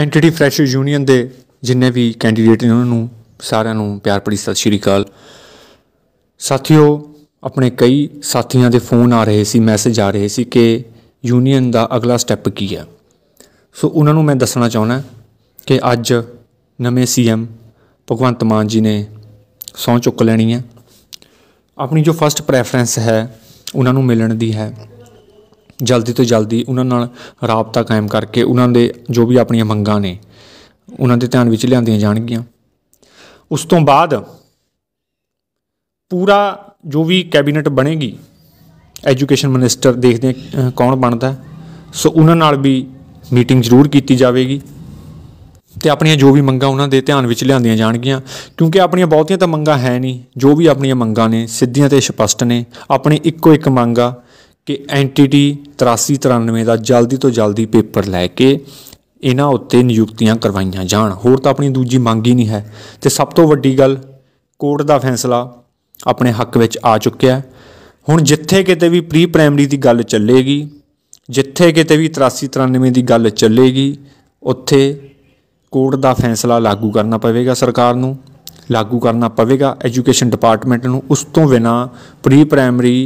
NTT fresher union ਦੇ ਜਿੰਨੇ ਵੀ candidate ਨੇ ਉਹਨਾਂ ਨੂੰ ਸਾਰਿਆਂ ਨੂੰ ਪਿਆਰ ਭਰੀ ਸਤਿ ਸ਼੍ਰੀ ਅਕਾਲ ਸਾਥੀਓ ਆਪਣੇ ਕਈ ਸਾਥੀਆਂ ਦੇ ਫੋਨ ਆ ਰਹੇ ਸੀ ਮੈਸੇਜ ਆ ਰਹੇ ਸੀ ਕਿ ਯੂਨੀਅਨ ਦਾ ਅਗਲਾ ਸਟੈਪ ਕੀ ਹੈ ਸੋ ਉਹਨਾਂ ਨੂੰ ਮੈਂ ਦੱਸਣਾ ਚਾਹੁੰਦਾ ਕਿ ਅੱਜ ਨਵੇਂ ਸੀਐਮ ਭਗਵੰਤ ਮਾਨ ਜੀ ਨੇ ਸੌਂ ਚੁੱਕ ਲੈਣੀ ਹੈ ਆਪਣੀ ਜੋ ਫਰਸਟ ਪ੍ਰੈਫਰੈਂਸ ਹੈ ਉਹਨਾਂ ਨੂੰ ਮਿਲਣ ਦੀ ਹੈ ਜਲਦੀ ਤੋਂ ਜਲਦੀ ਉਹਨਾਂ ਨਾਲ ਰਾਬਤਾ ਕਾਇਮ ਕਰਕੇ ਉਹਨਾਂ ਦੇ ਜੋ ਵੀ ਆਪਣੀਆਂ ਮੰਗਾਂ ਨੇ ਉਹਨਾਂ ਦੇ ਧਿਆਨ ਵਿੱਚ ਲਿਆਂਦੀਆਂ ਜਾਣਗੀਆਂ ਉਸ ਤੋਂ ਬਾਅਦ ਪੂਰਾ ਜੋ ਵੀ ਕੈਬਨਿਟ ਬਣੇਗੀ ਐਜੂਕੇਸ਼ਨ ਮਿਨਿਸਟਰ ਦੇਖਦੇ ਕੌਣ ਬਣਦਾ ਸੋ ਉਹਨਾਂ ਨਾਲ ਵੀ ਮੀਟਿੰਗ ਜ਼ਰੂਰ ਕੀਤੀ ਜਾਵੇਗੀ ਤੇ ਆਪਣੀਆਂ ਜੋ ਵੀ ਮੰਗਾਂ ਉਹਨਾਂ ਦੇ ਧਿਆਨ ਵਿੱਚ ਲਿਆਂਦੀਆਂ ਜਾਣਗੀਆਂ ਕਿਉਂਕਿ ਆਪਣੀਆਂ ਬਹੁਤੀਆਂ ਤਾਂ ਮੰਗਾਂ ਹੈ ਨਹੀਂ ਜੋ ਵੀ ਆਪਣੀਆਂ ਮੰਗਾਂ ਨੇ ਸਿੱਧੀਆਂ ਤੇ ਸਪਸ਼ਟ ਨੇ ਆਪਣੀ ਇੱਕੋ ਇੱਕ ਮੰਗ ਆ ਕਿ ਐਂਟੀਟੀ 8393 ਦਾ ਜਲਦੀ ਤੋਂ ਜਲਦੀ ਪੇਪਰ ਲੈ ਕੇ ਇਹਨਾਂ ਉੱਤੇ ਨਿਯੁਕਤੀਆਂ ਕਰਵਾਈਆਂ ਜਾਣ ਹੋਰ ਤਾਂ ਆਪਣੀ ਦੂਜੀ ਮੰਗ ਹੀ ਨਹੀਂ ਹੈ ਤੇ ਸਭ ਤੋਂ ਵੱਡੀ ਗੱਲ ਕੋਰਟ ਦਾ ਫੈਸਲਾ ਆਪਣੇ ਹੱਕ ਵਿੱਚ ਆ ਚੁੱਕਿਆ ਹੁਣ ਜਿੱਥੇ ਕਿਤੇ ਵੀ ਪ੍ਰੀ ਪ੍ਰਾਇਮਰੀ ਦੀ ਗੱਲ ਚੱਲੇਗੀ ਜਿੱਥੇ ਕਿਤੇ ਵੀ 8393 ਦੀ ਗੱਲ ਚੱਲੇਗੀ ਉੱਥੇ ਕੋਰਟ ਦਾ ਫੈਸਲਾ ਲਾਗੂ ਕਰਨਾ ਪਵੇਗਾ ਸਰਕਾਰ ਨੂੰ ਲਾਗੂ ਕਰਨਾ ਪਵੇਗਾ ਐਜੂਕੇਸ਼ਨ ਡਿਪਾਰਟਮੈਂਟ ਨੂੰ ਉਸ ਤੋਂ ਬਿਨਾ ਪ੍ਰੀ ਪ੍ਰਾਇਮਰੀ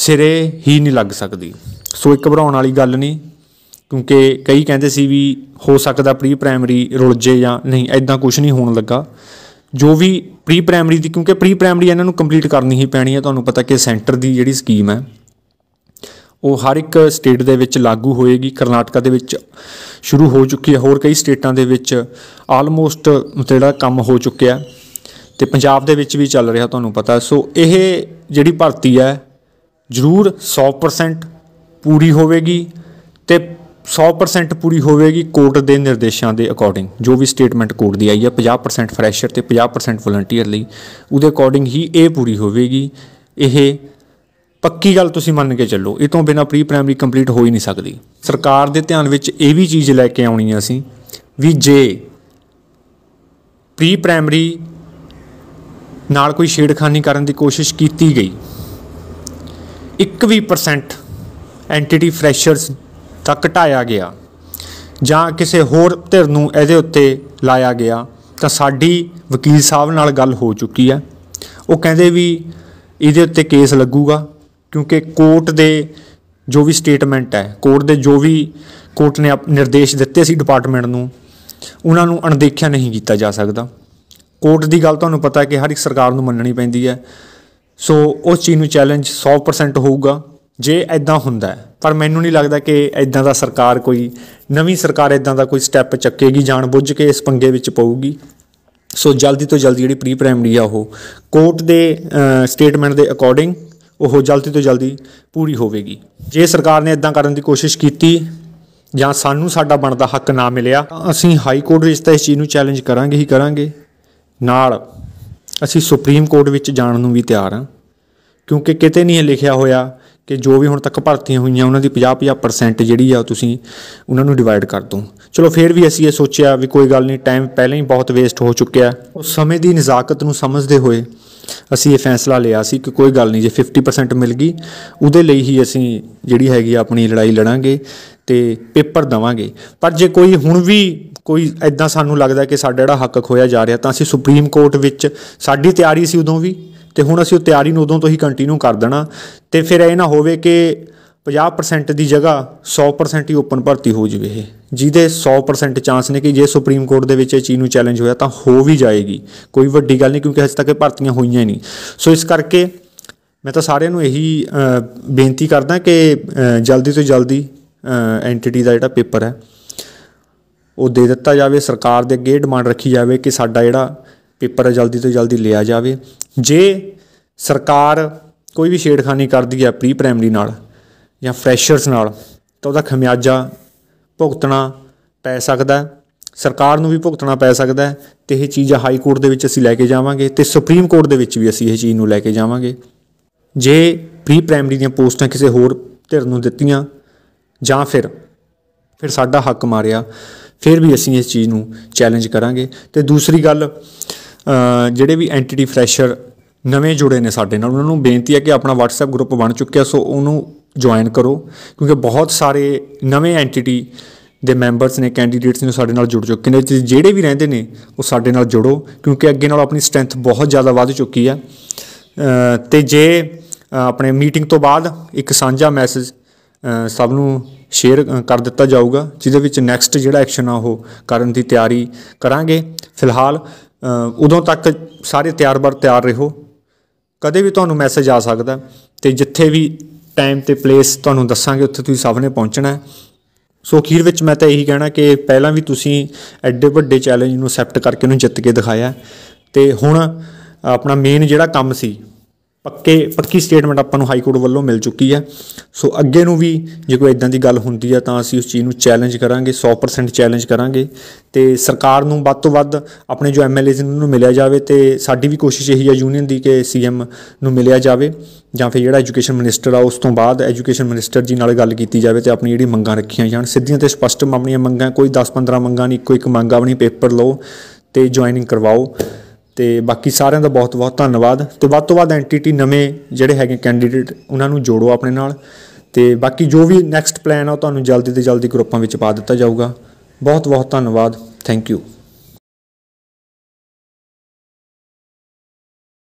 ਸਿਰੇ ਹੀ ਨਹੀਂ ਲੱਗ ਸਕਦੀ ਸੋ ਇੱਕ ਘਬਰਾਉਣ ਵਾਲੀ ਗੱਲ ਨਹੀਂ ਕਿਉਂਕਿ ਕਈ ਕਹਿੰਦੇ ਸੀ ਵੀ ਹੋ ਸਕਦਾ ਪ੍ਰੀ ਪ੍ਰਾਇਮਰੀ ਰੁਲ ਜੇ ਜਾਂ ਨਹੀਂ ਐਦਾਂ ਕੁਝ ਨਹੀਂ ਹੋਣ ਲੱਗਾ ਜੋ ਵੀ ਪ੍ਰੀ ਪ੍ਰਾਇਮਰੀ ਦੀ ਕਿਉਂਕਿ ਪ੍ਰੀ ਪ੍ਰਾਇਮਰੀ ਇਹਨਾਂ ਨੂੰ ਕੰਪਲੀਟ ਕਰਨੀ ਹੀ ਪੈਣੀ ਹੈ ਤੁਹਾਨੂੰ ਪਤਾ ਕਿ ਸੈਂਟਰ ਦੀ ਜਿਹੜੀ ਸਕੀਮ ਹੈ ਉਹ ਹਰ ਇੱਕ ਸਟੇਟ ਦੇ ਵਿੱਚ ਲਾਗੂ ਹੋਏਗੀ ਕਰਨਾਟਕਾ ਦੇ ਵਿੱਚ ਸ਼ੁਰੂ ਹੋ ਚੁੱਕੀ ਹੈ ਹੋਰ ਕਈ ਸਟੇਟਾਂ ਦੇ ਵਿੱਚ ਆਲਮੋਸਟ ਜਿਹੜਾ ਕੰਮ ਹੋ ਚੁੱਕਿਆ ਤੇ ਪੰਜਾਬ ਦੇ ਵਿੱਚ ਵੀ ਚੱਲ ਰਿਹਾ ਤੁਹਾਨੂੰ ਪਤਾ ਸੋ ਇਹ ਜਿਹੜੀ ਭਰਤੀ ਹੈ ਜ਼ਰੂਰ 100% ਪੂਰੀ ਹੋਵੇਗੀ ਤੇ 100% ਪੂਰੀ ਹੋਵੇਗੀ ਕੋਰਟ ਦੇ ਨਿਰਦੇਸ਼ਾਂ ਦੇ ਅਕੋਰਡਿੰਗ ਜੋ ਵੀ ਸਟੇਟਮੈਂਟ ਕੋਰਟ ਦੀ ਆਈ ਹੈ 50% ਫਰੈਸ਼ਰ ਤੇ 50% ਵਲੰਟੀਅਰ ਲਈ ਉਹਦੇ ਅਕੋਰਡਿੰਗ ਹੀ ਇਹ ਪੂਰੀ ਹੋਵੇਗੀ ਇਹ ਪੱਕੀ ਗੱਲ ਤੁਸੀਂ ਮੰਨ ਕੇ ਚੱਲੋ ਇਹ ਤੋਂ ਬਿਨਾ ਪ੍ਰੀ ਪ੍ਰਾਇਮਰੀ ਕੰਪਲੀਟ ਹੋ ਹੀ ਨਹੀਂ ਸਕਦੀ ਸਰਕਾਰ ਦੇ ਧਿਆਨ ਵਿੱਚ ਇਹ ਵੀ ਚੀਜ਼ ਲੈ ਕੇ ਆਉਣੀ ਆ ਸੀ ਵੀ ਜੇ ਪ੍ਰੀ ਪ੍ਰਾਇਮਰੀ ਨਾਲ ਕੋਈ ਛੇੜਖਾਨੀ ਕਰਨ ਦੀ ਕੋਸ਼ਿਸ਼ ਕੀਤੀ ਗਈ ਇੱਕ ਵੀ ਪਰਸੈਂਟ ਐਂਟੀਟੀ ਫਰੈਸ਼ਰਸ ਤੱਕ ਘਟਾਇਆ ਗਿਆ ਜਾਂ ਕਿਸੇ ਹੋਰ ਧਿਰ ਨੂੰ ਇਹਦੇ ਉੱਤੇ ਲਾਇਆ ਗਿਆ ਤਾਂ ਸਾਡੀ ਵਕੀਲ ਸਾਹਿਬ ਨਾਲ ਗੱਲ ਹੋ ਚੁੱਕੀ ਹੈ ਉਹ ਕਹਿੰਦੇ ਵੀ ਇਹਦੇ ਉੱਤੇ ਕੇਸ ਲੱਗੂਗਾ ਕਿਉਂਕਿ ਕੋਰਟ ਦੇ ਜੋ ਵੀ ਸਟੇਟਮੈਂਟ ਹੈ ਕੋਰਟ ਦੇ ਜੋ ਵੀ ਕੋਰਟ ਨੇ ਨਿਰਦੇਸ਼ ਦਿੱਤੇ ਸੀ ਡਿਪਾਰਟਮੈਂਟ ਨੂੰ ਉਹਨਾਂ ਨੂੰ ਅਣਦੇਖਿਆ ਨਹੀਂ ਕੀਤਾ ਜਾ ਸਕਦਾ ਕੋਰਟ ਦੀ ਗੱਲ ਤੁਹਾਨੂੰ ਪਤਾ ਹੈ ਕਿ ਹਰ ਇੱਕ ਸਰਕਾਰ ਨੂੰ ਮੰਨਣੀ ਪੈਂਦੀ ਹੈ ਸੋ ਉਸ ਚੀਜ਼ ਨੂੰ ਚੈਲੰਜ 100% ਹੋਊਗਾ ਜੇ ਐਦਾਂ ਹੁੰਦਾ ਪਰ ਮੈਨੂੰ ਨਹੀਂ ਲੱਗਦਾ ਕਿ ਐਦਾਂ ਦਾ ਸਰਕਾਰ ਕੋਈ ਨਵੀਂ ਸਰਕਾਰ ਐਦਾਂ ਦਾ ਕੋਈ ਸਟੈਪ ਚੱਕੇਗੀ ਜਾਣ ਬੁੱਝ ਕੇ ਇਸ ਪੰਗੇ ਵਿੱਚ ਪਾਊਗੀ ਸੋ ਜਲਦੀ ਤੋਂ ਜਲਦੀ ਜਿਹੜੀ ਪ੍ਰੀ ਪ੍ਰਾਇਮਰੀ ਆ ਉਹ ਕੋਰਟ ਦੇ ਸਟੇਟਮੈਂਟ ਦੇ ਅਕੋਰਡਿੰਗ ਉਹ ਜਲਦੀ ਤੋਂ ਜਲਦੀ ਪੂਰੀ ਹੋਵੇਗੀ ਜੇ ਸਰਕਾਰ ਨੇ ਇਦਾਂ ਕਰਨ ਦੀ ਕੋਸ਼ਿਸ਼ ਕੀਤੀ ਜਾਂ ਸਾਨੂੰ ਸਾਡਾ ਬਣਦਾ ਹੱਕ ਨਾ ਮਿਲਿਆ ਅਸੀਂ ਹਾਈ ਕੋਰਟ ਵਿੱਚ ਤਾਂ ਇਸ ਚੀਜ਼ ਨੂੰ ਚੈਲੰਜ ਕਰਾਂਗੇ ਹੀ ਕਰਾਂਗੇ ਨਾਲ ਅਸੀਂ ਸੁਪਰੀਮ ਕੋਰਟ ਵਿੱਚ ਜਾਣ ਨੂੰ ਵੀ ਤਿਆਰ ਹਾਂ ਕਿਉਂਕਿ ਕਿਤੇ ਨਹੀਂ ਲਿਖਿਆ ਹੋਇਆ ਕਿ ਜੋ ਵੀ ਹੁਣ ਤੱਕ ਭਰਤੀਆਂ ਹੋਈਆਂ ਉਹਨਾਂ ਦੀ 50-50% ਜਿਹੜੀ ਆ ਤੁਸੀਂ ਉਹਨਾਂ ਨੂੰ ਡਿਵਾਈਡ ਕਰ ਦੋ ਚਲੋ ਫਿਰ ਵੀ ਅਸੀਂ ਇਹ ਸੋਚਿਆ ਵੀ ਕੋਈ ਗੱਲ ਨਹੀਂ ਟਾਈਮ ਪਹਿਲਾਂ ਹੀ ਬਹੁਤ ਵੇਸਟ ਹੋ ਚੁੱਕਿਆ ਉਸ ਸਮੇਂ ਦੀ ਨਜ਼ਾਕਤ ਨੂੰ ਸਮਝਦੇ ਹੋਏ ਅਸੀਂ ਇਹ ਫੈਸਲਾ ਲਿਆ ਸੀ ਕਿ ਕੋਈ ਗੱਲ ਨਹੀਂ ਜੇ 50% ਮਿਲ ਗਈ ਉਹਦੇ ਲਈ ਹੀ ਅਸੀਂ ਜਿਹੜੀ ਹੈਗੀ ਆਪਣੀ ਲੜਾਈ ਲੜਾਂਗੇ ਤੇ ਪੇਪਰ ਦਵਾਂਗੇ ਪਰ ਜੇ ਕੋਈ ਹੁਣ ਵੀ ਕੋਈ ਐਦਾਂ ਸਾਨੂੰ ਲੱਗਦਾ ਕਿ ਸਾਡਾ ਜਿਹੜਾ ਹੱਕ ਖੋਇਆ ਜਾ ਰਿਹਾ ਤਾਂ ਅਸੀਂ ਸੁਪਰੀਮ ਕੋਰਟ ਵਿੱਚ ਸਾਡੀ ਤਿਆਰੀ ਸੀ ਉਦੋਂ ਵੀ ਤੇ ਹੁਣ ਅਸੀਂ ਉਹ ਤਿਆਰੀ ਨੂੰ ਉਦੋਂ ਤੋਂ ਹੀ ਕੰਟੀਨਿਊ ਕਰ ਦੇਣਾ ਤੇ ਫਿਰ ਇਹ ਨਾ ਹੋਵੇ ਕਿ 50% ਦੀ ਜਗ੍ਹਾ 100% ਹੀ ਓਪਨ ਭਰਤੀ ਹੋ ਜਵੇ ਇਹ ਜਿਹਦੇ 100% ਚਾਂਸ ਨੇ ਕਿ ਜੇ ਸੁਪਰੀਮ ਕੋਰਟ ਦੇ ਵਿੱਚ ਇਹ ਚੀਜ਼ ਨੂੰ ਚੈਲੰਜ ਹੋਇਆ ਤਾਂ ਹੋ ਵੀ ਜਾਏਗੀ ਕੋਈ ਵੱਡੀ ਗੱਲ ਨਹੀਂ ਕਿਉਂਕਿ ਹਜੇ ਤੱਕ ਭਰਤੀਆਂ ਹੋਈਆਂ ਨਹੀਂ ਸੋ ਇਸ ਕਰਕੇ ਮੈਂ ਤਾਂ ਸਾਰਿਆਂ ਨੂੰ ਇਹੀ ਬੇਨਤੀ ਕਰਦਾ ਕਿ ਜਲਦੀ ਤੋਂ ਜਲਦੀ ਐਂਟੀਟੀ ਦਾ ਜਿਹੜਾ ਪੇਪਰ ਹੈ ਉਹ ਦੇ ਦਿੱਤਾ ਜਾਵੇ ਸਰਕਾਰ ਦੇ ਅੱਗੇ ਡਿਮਾਂਡ ਰੱਖੀ ਜਾਵੇ ਕਿ ਸਾਡਾ ਜਿਹੜਾ ਪੇਪਰ ਜਲਦੀ ਤੋਂ ਜਲਦੀ ਲਿਆ ਜਾਵੇ ਜੇ ਸਰਕਾਰ ਕੋਈ ਵੀ ਛੇੜਖਾਨੀ ਕਰਦੀ ਹੈ ਪ੍ਰੀ ਪ੍ਰਾਇਮਰੀ ਨਾਲ ਜਾਂ ਫਰੈਸ਼ਰਸ ਨਾਲ ਤਾਂ ਉਹਦਾ ਖਮਿਆਜਾ ਭੁਗਤਣਾ ਪੈ ਸਕਦਾ ਹੈ ਸਰਕਾਰ ਨੂੰ ਵੀ ਭੁਗਤਣਾ ਪੈ ਸਕਦਾ ਹੈ ਤੇ ਇਹ ਚੀਜ਼ ਹਾਈ ਕੋਰਟ ਦੇ ਵਿੱਚ ਅਸੀਂ ਲੈ ਕੇ ਜਾਵਾਂਗੇ ਤੇ ਸੁਪਰੀਮ ਕੋਰਟ ਦੇ ਵਿੱਚ ਵੀ ਅਸੀਂ ਇਹ ਚੀਜ਼ ਨੂੰ ਲੈ ਕੇ ਜਾਵਾਂਗੇ ਜੇ ਪ੍ਰੀ ਪ੍ਰਾਇਮਰੀ ਦੀਆਂ ਪੋਸਟਾਂ ਕਿਸੇ ਹੋਰ ਧਿਰ ਨੂੰ ਦਿੱਤੀਆਂ ਜਾਂ ਫਿਰ ਫਿਰ ਸਾਡਾ ਹੱਕ ਮਾਰਿਆ ਫਿਰ ਵੀ ਅਸੀਂ ਇਸ ਚੀਜ਼ ਨੂੰ ਚੈਲੰਜ ਕਰਾਂਗੇ ਤੇ ਦੂਸਰੀ ਗੱਲ ਜਿਹੜੇ ਵੀ ਐਂਟੀਟੀ ਫਰੈਸ਼ਰ ਨਵੇਂ ਜੁੜੇ ਨੇ ਸਾਡੇ ਨਾਲ ਉਹਨਾਂ ਨੂੰ ਬੇਨਤੀ ਹੈ ਕਿ ਆਪਣਾ WhatsApp ਗਰੁੱਪ ਬਣ ਚੁੱਕਿਆ ਸੋ ਉਹਨੂੰ ਜੁਆਇਨ ਕਰੋ ਕਿਉਂਕਿ ਬਹੁਤ ਸਾਰੇ ਨਵੇਂ ਐਂਟੀਟੀ ਦੇ ਮੈਂਬਰਸ ਨੇ ਕੈਂਡੀਡੇਟਸ ਨੇ ਸਾਡੇ ਨਾਲ ਜੁੜ ਚੁੱਕੇ ਨੇ ਜਿਹੜੇ ਵੀ ਰਹਿੰਦੇ ਨੇ ਉਹ ਸਾਡੇ ਨਾਲ ਜੁੜੋ ਕਿਉਂਕਿ ਅੱਗੇ ਨਾਲ ਆਪਣੀ ਸਟਰੈਂਥ ਬਹੁਤ ਜ਼ਿਆਦਾ ਵੱਧ ਚੁੱਕੀ ਆ ਤੇ ਜੇ ਆਪਣੇ ਮੀਟਿੰਗ ਤੋਂ ਬਾਅਦ ਇੱਕ ਸਾਂਝਾ ਮੈਸੇਜ ਸਭ ਨੂੰ ਸ਼ੇਅਰ ਕਰ ਦਿੱਤਾ ਜਾਊਗਾ ਜਿਹਦੇ ਵਿੱਚ ਨੈਕਸਟ ਜਿਹੜਾ ਐਕਸ਼ਨ ਆ ਉਹ ਕਰਨ ਦੀ ਤਿਆਰੀ ਕਰਾਂਗੇ ਫਿਲਹਾਲ ਉਦੋਂ ਤੱਕ ਸਾਰੇ ਤਿਆਰ ਬਰ ਤਿਆਰ ਰਹੋ ਕਦੇ ਵੀ ਤੁਹਾਨੂੰ ਮੈਸੇਜ ਆ ਸਕਦਾ ਤੇ ਜਿੱਥੇ ਵੀ ਟਾਈਮ ਤੇ ਪਲੇਸ ਤੁਹਾਨੂੰ ਦੱਸਾਂਗੇ ਉੱਥੇ ਤੁਸੀਂ ਸਭ ਨੇ ਪਹੁੰਚਣਾ ਸੋ ਅਖੀਰ ਵਿੱਚ ਮੈਂ ਤਾਂ ਇਹੀ ਕਹਿਣਾ ਕਿ ਪਹਿਲਾਂ ਵੀ ਤੁਸੀਂ ਐਡੇ ਵੱਡੇ ਚੈਲੰਜ ਨੂੰ ਅਸੈਪਟ ਕਰਕੇ ਉਹਨੂੰ ਜਿੱਤ ਕੇ ਦਿਖਾਇਆ ਤੇ ਹੁਣ ਆਪਣਾ ਮੇਨ ਜਿਹੜਾ ਕੰਮ ਸੀ ਪੱਕੇ ਪੱਕੀ ਸਟੇਟਮੈਂਟ ਆਪਾਂ ਨੂੰ ਹਾਈ ਕੋਰਟ ਵੱਲੋਂ ਮਿਲ ਚੁੱਕੀ ਹੈ ਸੋ ਅੱਗੇ ਨੂੰ ਵੀ ਜੇ ਕੋਈ ਇਦਾਂ ਦੀ ਗੱਲ ਹੁੰਦੀ ਆ ਤਾਂ ਅਸੀਂ ਉਸ ਚੀਜ਼ ਨੂੰ ਚੈਲੰਜ ਕਰਾਂਗੇ 100% ਚੈਲੰਜ ਕਰਾਂਗੇ ਤੇ ਸਰਕਾਰ ਨੂੰ ਵੱਧ ਤੋਂ ਵੱਧ ਆਪਣੇ ਜੋ ਜੀ ਨੂੰ ਮਿਲਿਆ ਜਾਵੇ ਤੇ ਸਾਡੀ ਵੀ ਕੋਸ਼ਿਸ਼ ਇਹੀ ਆ ਯੂਨੀਅਨ ਦੀ ਕਿ ਸੀਐਮ ਨੂੰ ਮਿਲਿਆ ਜਾਵੇ ਜਾਂ ਫਿਰ ਜਿਹੜਾ ਐਜੂਕੇਸ਼ਨ ਮਿਨਿਸਟਰ ਆ ਉਸ ਤੋਂ ਬਾਅਦ ਐਜੂਕੇਸ਼ਨ ਮਿਨਿਸਟਰ ਜੀ ਨਾਲ ਗੱਲ ਕੀਤੀ ਜਾਵੇ ਤੇ ਆਪਣੀ ਜਿਹੜੀ ਮੰਗਾਂ ਰੱਖੀਆਂ ਜਾਣ ਸਿੱਧੀਆਂ ਤੇ ਸਪਸ਼ਟ ਆਪਣੀਆਂ ਮੰਗਾਂ ਕੋਈ 10-15 ਮੰਗਾਂ ਨਹੀਂ ਇੱਕੋ ਇੱਕ ਮੰਗ ਆਪਣੀ ਪੇਪਰ ਲਓ ਤੇ ਜੁਆਇਨਿੰਗ ਕਰਵਾਓ ਤੇ ਬਾਕੀ ਸਾਰਿਆਂ ਦਾ ਬਹੁਤ ਬਹੁਤ ਧੰਨਵਾਦ ਤੇ ਵੱਧ ਤੋਂ ਵੱਧ ਐਂਟੀਟੀ ਨਵੇਂ ਜਿਹੜੇ ਹੈਗੇ ਕੈਂਡੀਡੇਟ ਉਹਨਾਂ ਨੂੰ ਜੋੜੋ ਆਪਣੇ ਨਾਲ ਤੇ ਬਾਕੀ ਜੋ ਵੀ ਨੈਕਸਟ ਪਲਾਨ ਆ ਤੁਹਾਨੂੰ ਜਲਦੀ ਤੋਂ ਜਲਦੀ ਗਰੁੱਪਾਂ ਵਿੱਚ ਪਾ ਦਿੱਤਾ ਜਾਊਗਾ ਬਹੁਤ ਬਹੁਤ ਧੰਨਵਾਦ ਥੈਂਕ ਯੂ